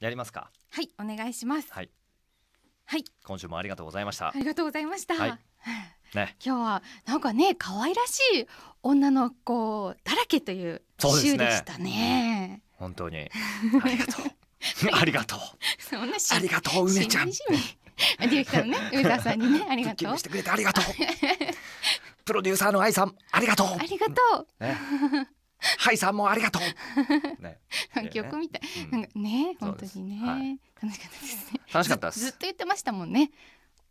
やりますかはいお願いしますはいはい今週もありがとうございましたありがとうございました、はい、ね今日はなんかね可愛らしい女の子だらけという週でしたね、ね、本当に ありがとうありがとうそんなありがとう梅ちゃんディレクターのね 梅田さんにねありがとうしてくれてありがとうプロデューサーの愛さんありがとうありがとう、ねはいさんもありがとう。ね、曲みたい、うなんかね本当にね、はい、楽しかったですね。楽しかったずっと言ってましたもんね。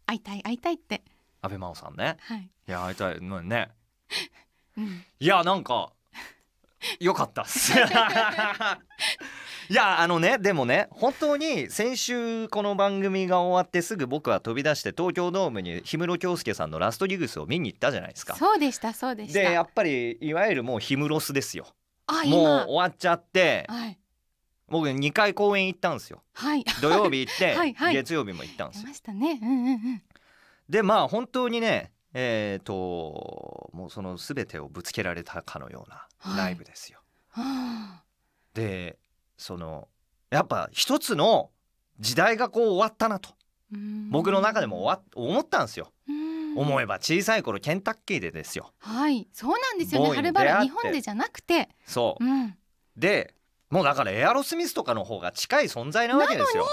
会いたい会いたいって。安倍真央さんね。はい。いや会いたいね。うん、いやなんか。よかったっす。いやあのねでもね本当に先週この番組が終わってすぐ僕は飛び出して東京ドームに氷室京介さんのラストリグスを見に行ったじゃないですかそうでしたそうでしたでやっぱりいわゆるもう氷室スですよもう終わっちゃって、はい、僕2回公演行ったんですよ、はい、土曜日行って はい、月曜日も行ったんですよましたね、うんうんうん、でまあ本当にねえーと、もうその全てをぶつけられたかのようなライブですよ。はあ、でそのやっぱ一つの時代がこう終わったなと僕の中でも終わ思ったんですよ。思えば小さい頃ケンタッキーでですよ。はいそうなんですよねはるばる日本でじゃなくて。そう、うん、でもうだからエアロスミスとかの方が近い存在なわけですよ。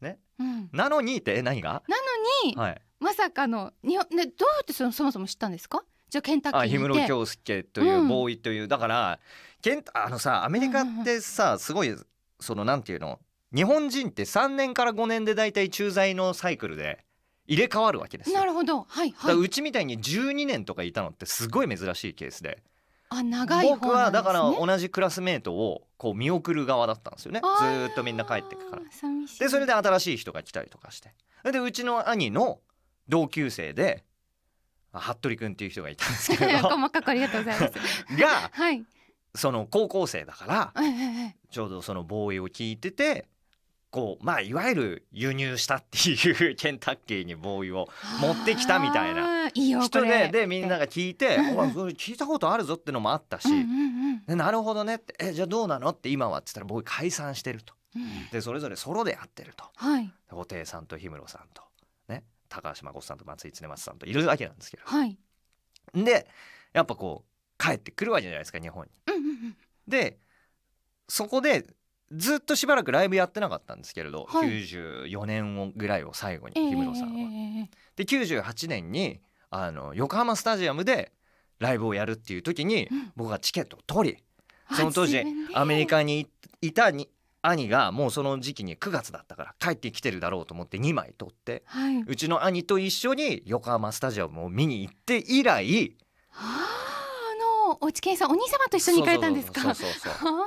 ね、うん、なのにって何がなのに、はい、まさかの日本、ね、どうやってそのそもそも知ったんですかじゃあケンタッキーにいて氷室京介というボーイという、うん、だからケンあのさアメリカってさすごいそのなんていうの日本人って3年から5年で大体駐在のサイクルで入れ替わるわけですなるほど、はいはい、うちみたいに12年とかいたのってすごい珍しいケースで。あ長い、ね、僕はだから同じクラスメートをこう見送る側だったんですよねずっとみんな帰ってくからでそれで新しい人が来たりとかしてでうちの兄の同級生でまあ、服部君っていう人がいたんですけど 細かくありがとうございます が、はい、その高校生だから、ちょうどそのボーイを聞いててこうまあいわゆる輸入したっていうケンタッキーにボーイを持ってきたみたいな人ででみんなが聞いて「おれ聞いたことあるぞ」ってのもあったし「なるほどね」って「えじゃあどうなの?」って今はっつったらボーイ解散してると。でそれぞれソロでやってると。布袋さんと氷室さんと。ね、高橋真さんと松井常松さんといるわけなんですけど、はい、でやっぱこう帰ってくるわけじゃないですか日本に。でそこでずっとしばらくライブやってなかったんですけれど、はい、94年ぐらいを最後に氷室さんは。えー、で98年にあの横浜スタジアムでライブをやるっていう時に、僕がチケットを取り、その当時アメリカにいたに兄がもうその時期に9月だったから帰ってきてるだろうと思って2枚取って、はい、うちの兄と一緒に横浜スタジアムを見に行って以来おちけさんお兄様と一緒に行かれたんですか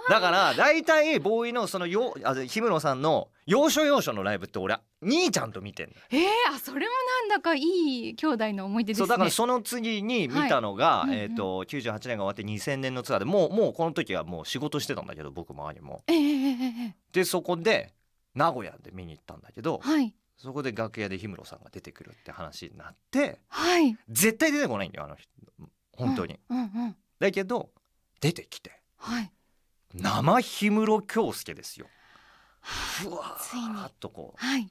だから大体ボーイのそのよあ日室さんの要所要所のライブって俺兄ちゃんと見てんだえー、あそれもなんだかいい兄弟の思い出ですねだからその次に見たのが、はい、えっ、ー、と98年が終わって2000年のツアーでもうもうこの時はもう仕事してたんだけど僕も兄も、えー、でそこで名古屋で見に行ったんだけど、はい、そこで楽屋で氷室さんが出てくるって話になって、はい、絶対出てこないんだよあの人本当に、うんうんうん、だけど出てきて、はい、生氷室京介ですよ。ふわっとこう、はい、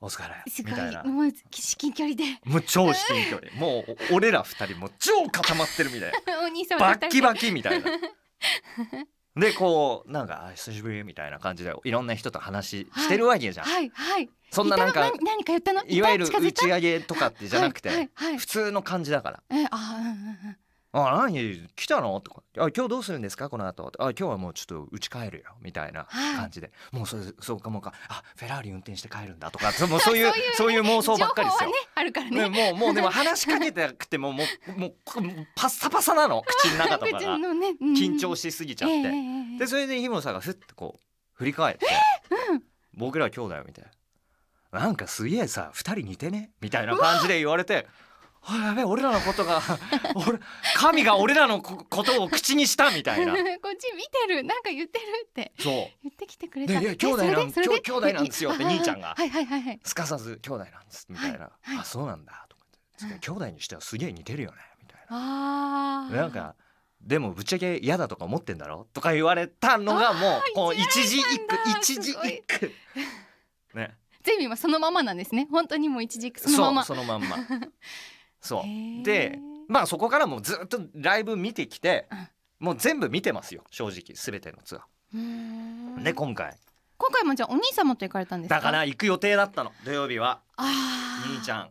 お疲れみたいなもう至近距離でもう超至近距離 もう俺ら二人も超固まってるみたいな おバッキバキみたいな でこうなんか「久しぶり」みたいな感じでいろんな人と話してるわけじゃん。はい、はい、はい、そんななんか何か言ったのいわゆる打ち上げとかってじゃなくて、はいはい、普通の感じだから。えあ、うんうんうん、あ何来たの?」とかあ「今日どうするんですかこの後あ今日はもうちょっとち帰るよ」みたいな感じで、はい、もうそそうかもかあフェラーリ運転して帰るんだとかそ もうそういうそう、ね,、いう妄想ばっかりですよ。ね、あるからね、もうもうでも 話しかけてなくてももうもうパッサパサなの 口の中とかが、ね緊張しすぎちゃって、えー、でそれで日村さんがふっとこう振り返って、うん、僕らは兄弟みたいな。なんかすげえさ2人似てねみたいな感じで言われてあやべ俺らのことが 俺神が俺らのことを口にしたみたいな こっち見てるなんか言ってるってそう言ってきてくれたいや兄弟なん兄弟なんですよって 兄ちゃんが、はいはいはいすかさず兄弟なんですみたいな、はいはい、あそうなんだとかって、うん、兄弟にしてはすげえ似てるよねみたいなあなんかでもぶっちゃけ嫌だとか思ってんだろとか言われたのがもうこう一字一句一字一句ね全部今そのままなんですね本当にもう一字一句そのままそのまんまそうでまあそこからもうずっとライブ見てきて、うん、もう全部見てますよ正直全てのツアー。ーで今回今回もじゃあお兄様と行かれたんですかだから行く予定だったの土曜日は兄ちゃん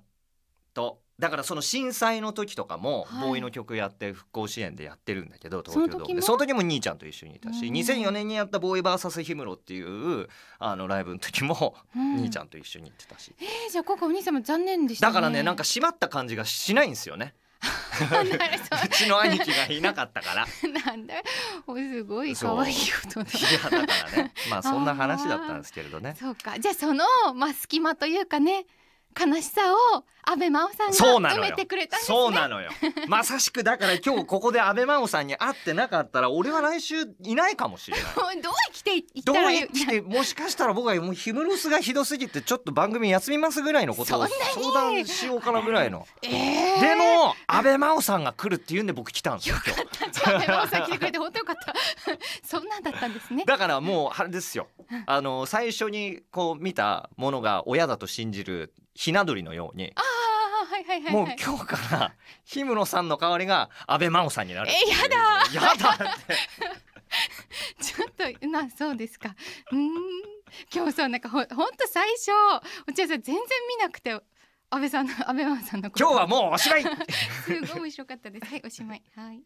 とだからその震災の時とかも、はい、ボーイの曲やって復興支援でやってるんだけど東京ドームでその時も兄ちゃんと一緒にいたし、うん、2004年にやった「ボーイ VS 氷室」っていうあのライブの時も、うん、兄ちゃんと一緒に行ってたし、えー、じゃあ今回お兄さんも残念でした、ね、だからねなんか締まった感じがしないんですよね うちの兄貴がいなかったから なんだおすごい可愛いいとだからねまあそんな話だったんですけれどね そうかじゃあそのまあ隙間というかね悲しさを安倍真央さんが埋めてくれたんですねそうなのよまさしくだから今日ここで安倍真央さんに会ってなかったら俺は来週いないかもしれない どう生きていったらいいもしかしたら僕はもうヒムロスがひどすぎてちょっと番組休みますぐらいのことを相談しようかなぐらいの、えー、でも安倍真央さんが来るって言うんで僕来たんですよよかった安倍真央さん来てくれて本当よかった そんなんだったんですねだからもうあれですよあの最初にこう見たものが親だと信じるひな鳥のようにもう今日から氷室さんの代わりが安倍真央さんになるえやだやだちょっとなそうですかうん今日そうなんかほほんと最初落合さん全然見なくて安倍さんの安倍真央さんの今日はもうおしまい すごい面白かったですはいおしまいはい